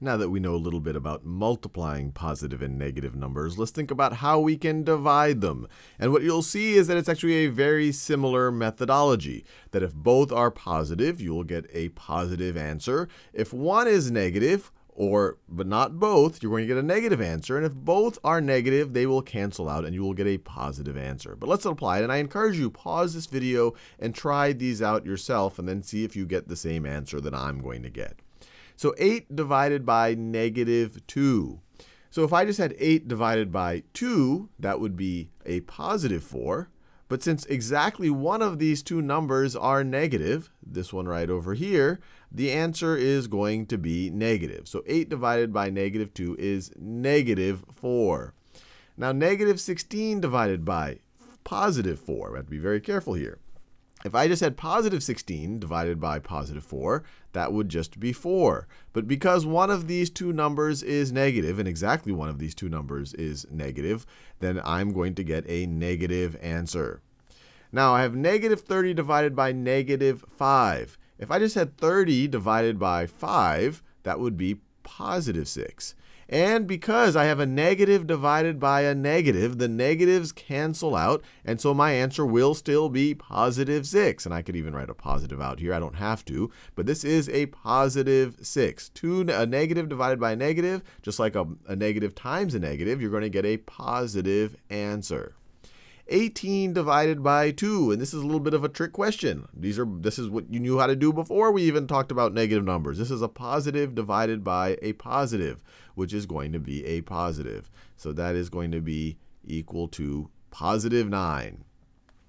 Now that we know a little bit about multiplying positive and negative numbers, let's think about how we can divide them. And what you'll see is that it's actually a very similar methodology, that if both are positive, you'll get a positive answer. If one is negative, or but not both, you're going to get a negative answer. And if both are negative, they will cancel out and you will get a positive answer. But let's apply it. And I encourage you, pause this video and try these out yourself and then see if you get the same answer that I'm going to get. So 8 divided by negative 2. So if I just had 8 divided by 2, that would be a positive 4. But since exactly one of these two numbers are negative, this one right over here, the answer is going to be negative. So 8 divided by negative 2 is negative 4. Now negative 16 divided by positive 4, we have to be very careful here. If I just had positive 16 divided by positive 4, that would just be 4. But because one of these two numbers is negative, and exactly one of these two numbers is negative, then I'm going to get a negative answer. Now I have negative 30 divided by negative 5. If I just had 30 divided by 5, that would be positive 6. And because I have a negative divided by a negative, the negatives cancel out, and so my answer will still be positive 6. And I could even write a positive out here. I don't have to, but this is a positive 6. Two, a negative divided by a negative, just like a, a negative times a negative, you're going to get a positive answer. 18 divided by 2. And this is a little bit of a trick question. These are this is what you knew how to do before we even talked about negative numbers. This is a positive divided by a positive, which is going to be a positive. So that is going to be equal to positive 9.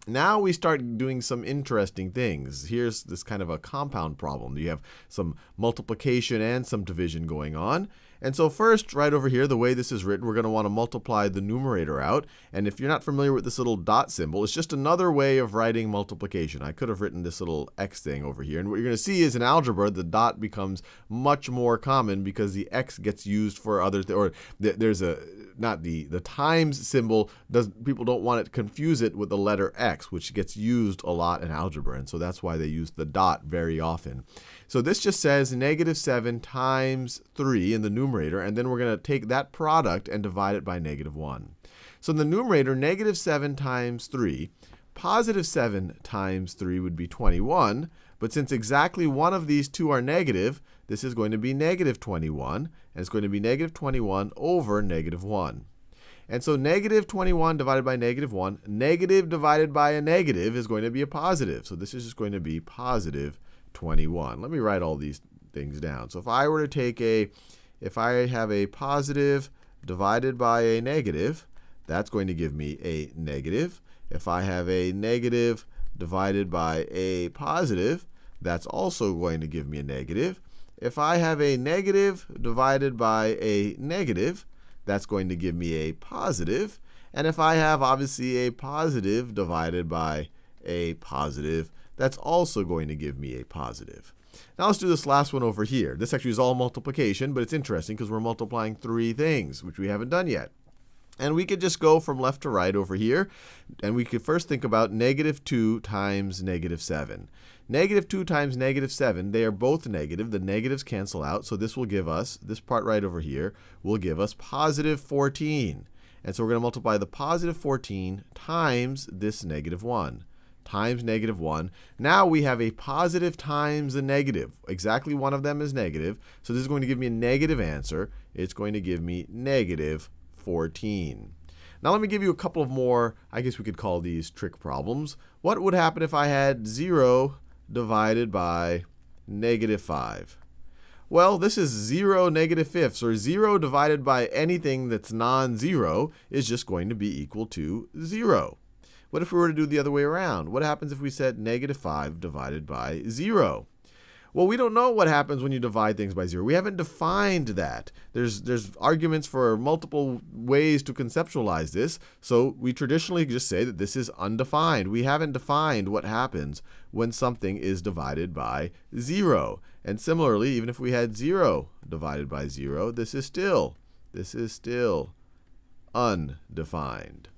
Now we start doing some interesting things. Here's this kind of a compound problem. You have some multiplication and some division going on. And so first, right over here, the way this is written, we're going to want to multiply the numerator out. And if you're not familiar with this little dot symbol, it's just another way of writing multiplication. I could have written this little x thing over here. And what you're going to see is in algebra, the dot becomes much more common because the x gets used for other, th or th there's a, not the, the times symbol, does, people don't want to confuse it with the letter x, which gets used a lot in algebra. And so that's why they use the dot very often. So this just says negative 7 times 3 in the numerator numerator, and then we're going to take that product and divide it by negative 1. So in the numerator, negative 7 times 3, positive 7 times 3 would be 21. But since exactly one of these two are negative, this is going to be negative 21. And it's going to be negative 21 over negative 1. And so negative 21 divided by negative 1, negative divided by a negative is going to be a positive. So this is just going to be positive 21. Let me write all these things down. So if I were to take a if I have a positive divided by a negative, that's going to give me a negative. If I have a negative divided by a positive, that's also going to give me a negative. If I have a negative divided by a negative, that's going to give me a positive. And if I have obviously a positive divided by a positive, that's also going to give me a positive. Now let's do this last one over here. This actually is all multiplication, but it's interesting because we're multiplying three things, which we haven't done yet. And we could just go from left to right over here. And we could first think about negative 2 times negative 7. Negative 2 times negative 7, they are both negative. The negatives cancel out. So this will give us, this part right over here, will give us positive 14. And so we're going to multiply the positive 14 times this negative 1 times negative 1. Now we have a positive times a negative. Exactly one of them is negative. So this is going to give me a negative answer. It's going to give me negative 14. Now let me give you a couple of more, I guess we could call these trick problems. What would happen if I had 0 divided by negative 5? Well, this is 0 negative fifths, or 0 divided by anything that's non-zero is just going to be equal to 0. What if we were to do the other way around? What happens if we said negative 5 divided by 0? Well, we don't know what happens when you divide things by zero. We haven't defined that. There's, there's arguments for multiple ways to conceptualize this, so we traditionally just say that this is undefined. We haven't defined what happens when something is divided by zero. And similarly, even if we had zero divided by zero, this is still, this is still undefined.